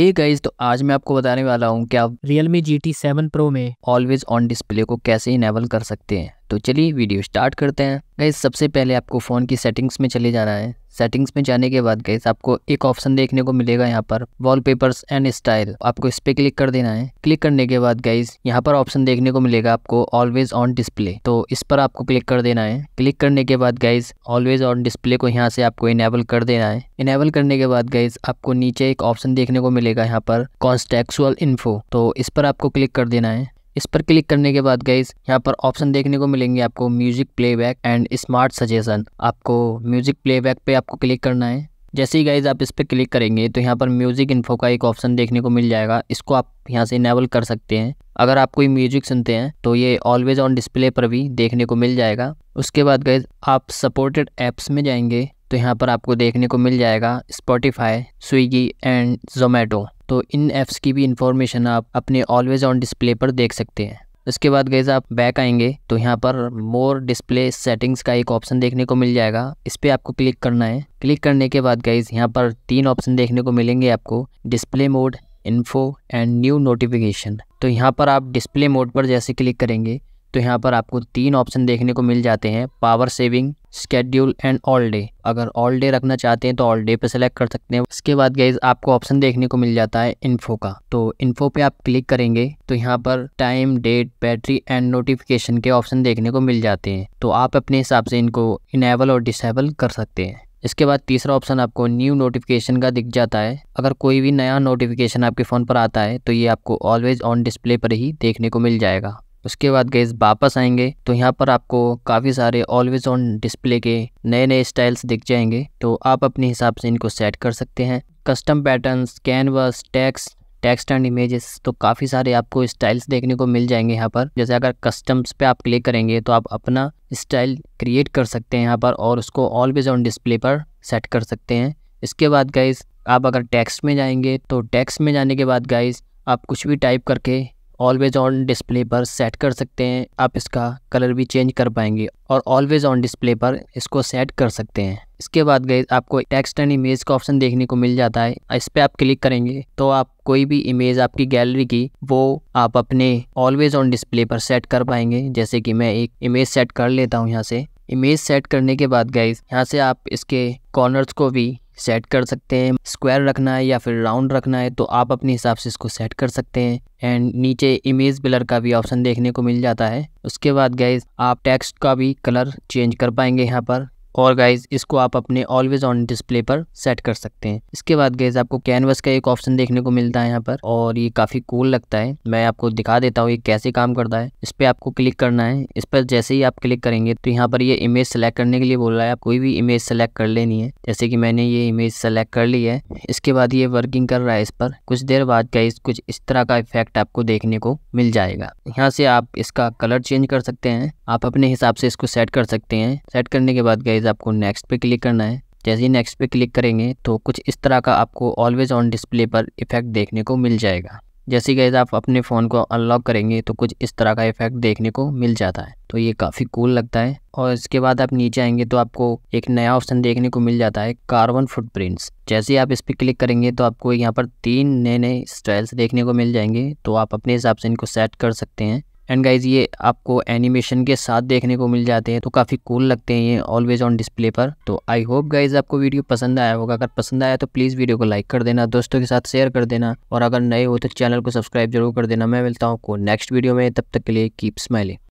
हे hey guys तो आज मैं आपको बताने वाला हूँ कि आप Realme GT 7 Pro में ऑलवेज ऑन डिस्प्ले को कैसे इनेबल कर सकते हैं तो चलिए वीडियो स्टार्ट करते हैं गैस सबसे पहले आपको फ़ोन की सेटिंग्स में चले जाना है सेटिंग्स में जाने के बाद गैस आपको एक ऑप्शन देखने को मिलेगा यहाँ पर वॉलपेपर्स एंड स्टाइल आपको इस पर क्लिक कर देना है क्लिक करने के बाद गैस यहाँ पर ऑप्शन देखने को मिलेगा आपको ऑलवेज ऑन डिस्प्ले तो इस पर आपको क्लिक कर देना है क्लिक करने के बाद गैस ऑलवेज ऑन डिस्प्ले को यहाँ से आपको इनेबल कर देना है इनेबल करने के बाद गैस आपको नीचे एक ऑप्शन देखने को मिलेगा यहाँ पर कॉन्स्टेक्सुअल इन्फो तो इस पर आपको क्लिक कर देना है इस पर क्लिक करने के बाद गाइज यहाँ पर ऑप्शन देखने को मिलेंगे आपको music playback and smart suggestion आपको म्यूजिक प्लेबैक पे आपको क्लिक करना है जैसे ही गाइज आप इस पर क्लिक करेंगे तो यहाँ पर म्यूजिक इन्फो का एक ऑप्शन देखने को मिल जाएगा इसको आप यहाँ से इनेबल कर सकते हैं अगर आप कोई म्यूजिक सुनते हैं तो ये ऑलवेज ऑन डिस्प्ले पर भी देखने को मिल जाएगा उसके बाद गैज आप सपोर्टेड ऐप्स में जाएंगे तो यहाँ पर आपको देखने को मिल जाएगा Spotify, Swiggy एंड जोमेटो तो इन ऐप्स की भी इंफॉर्मेशन आप अपने ऑलवेज ऑन डिस्प्ले पर देख सकते हैं उसके बाद गैज़ आप बैक आएंगे तो यहाँ पर मोर डिस्प्ले सेटिंग्स का एक ऑप्शन देखने को मिल जाएगा इस पर आपको क्लिक करना है क्लिक करने के बाद गैज़ यहाँ पर तीन ऑप्शन देखने को मिलेंगे आपको display mode info and new notification तो यहाँ पर आप डिस्प्ले मोड पर जैसे क्लिक करेंगे तो यहाँ पर आपको तीन ऑप्शन देखने को मिल जाते हैं power saving schedule and all day अगर ऑल डे रखना चाहते हैं तो ऑल डे पे सेलेक्ट कर सकते हैं इसके बाद गाइज आपको ऑप्शन देखने को मिल जाता है इन्फो का तो इन्फो पे आप क्लिक करेंगे तो यहाँ पर time date battery and notification के ऑप्शन देखने को मिल जाते हैं तो आप अपने हिसाब से इनको इनेबल और डिसेबल कर सकते हैं इसके बाद तीसरा ऑप्शन आपको न्यू नोटिफिकेशन का दिख जाता है अगर कोई भी नया नोटिफिकेशन आपके फ़ोन पर आता है तो ये आपको ऑलवेज़ ऑन डिस्प्ले पर ही देखने को मिल जाएगा उसके बाद गैस वापस आएंगे तो यहाँ पर आपको काफ़ी सारे ऑलवेज ऑन डिस्प्ले के नए नए स्टाइल्स दिख जाएंगे तो आप अपने हिसाब से इनको सेट कर सकते हैं custom patterns canvas text text and images तो काफ़ी सारे आपको स्टाइल्स देखने को मिल जाएंगे यहाँ पर जैसे अगर कस्टम्स पे आप क्लिक करेंगे तो आप अपना स्टाइल क्रिएट कर सकते हैं यहाँ पर और उसको ऑलवेज ऑन डिस्प्ले पर सेट कर सकते हैं इसके बाद गाइज आप अगर टेक्स्ट में जाएंगे तो टेक्स्ट में जाने के बाद गाइज आप कुछ भी टाइप करके ऑलवेज़ ऑन डिस्प्ले पर सेट कर सकते हैं आप इसका कलर भी चेंज कर पाएंगे और ऑलवेज़ ऑन डिस्प्ले पर इसको सेट कर सकते हैं इसके बाद गए आपको टेक्स्ट एंड इमेज का ऑप्शन देखने को मिल जाता है इस पर आप क्लिक करेंगे तो आप कोई भी इमेज आपकी गैलरी की वो आप अपने ऑलवेज़ ऑन डिस्प्ले पर सेट कर पाएंगे जैसे कि मैं एक इमेज सेट कर लेता हूँ यहाँ से इमेज सेट करने के बाद गए यहाँ से आप इसके कॉर्नर्स को भी सेट कर सकते हैं स्क्वायर रखना है या फिर राउंड रखना है तो आप अपने हिसाब से इसको सेट कर सकते हैं एंड नीचे इमेज बिलर का भी ऑप्शन देखने को मिल जाता है उसके बाद गैस आप टेक्स्ट का भी कलर चेंज कर पाएंगे यहाँ पर और गाइज इसको आप अपने ऑलवेज ऑन डिस्प्ले पर सेट कर सकते हैं इसके बाद गाइज आपको कैनवस का एक ऑप्शन देखने को मिलता है यहाँ पर और ये काफ़ी कूल लगता है मैं आपको दिखा देता हूँ ये कैसे काम करता है इस पर आपको क्लिक करना है इस पर जैसे ही आप क्लिक करेंगे तो यहाँ पर ये इमेज सेलेक्ट करने के लिए बोल रहा है आप कोई भी इमेज सेलेक्ट कर लेनी है जैसे कि मैंने ये इमेज सेलेक्ट कर ली है इसके बाद ये वर्किंग कर रहा है इस पर कुछ देर बाद गाइज कुछ इस तरह का इफेक्ट आपको देखने को मिल जाएगा यहाँ से आप इसका कलर चेंज कर सकते हैं आप अपने हिसाब से इसको सेट कर सकते हैं सेट करने के बाद गाइज गाइज आपको नेक्स्ट पे क्लिक करना है जैसे ही नेक्स्ट पे क्लिक करेंगे तो कुछ इस तरह का आपको ऑलवेज ऑन डिस्प्ले पर इफेक्ट देखने को मिल जाएगा जैसे गैस आप अपने फ़ोन को अनलॉक करेंगे तो कुछ इस तरह का इफेक्ट देखने को मिल जाता है तो ये काफ़ी कूल लगता है और इसके बाद आप नीचे आएंगे तो आपको एक नया ऑप्शन देखने को मिल जाता है कार्बन फुटप्रिंट्स जैसे ही आप इस पर क्लिक करेंगे तो आपको यहाँ पर तीन नए नए स्टाइल्स देखने को मिल जाएंगे तो आप अपने हिसाब से इनको सेट कर सकते हैं एंड गाइज ये आपको एनिमेशन के साथ देखने को मिल जाते हैं तो काफ़ी कूल लगते हैं ये ऑलवेज ऑन डिस्प्ले पर तो आई होप गाइज आपको वीडियो पसंद आया होगा अगर पसंद आया तो प्लीज़ वीडियो को लाइक कर देना दोस्तों के साथ शेयर कर देना और अगर नए हो तो चैनल को सब्सक्राइब जरूर कर देना मैं मिलता हूँ आपको नेक्स्ट वीडियो में तब तक के लिए कीप स्माइलिंग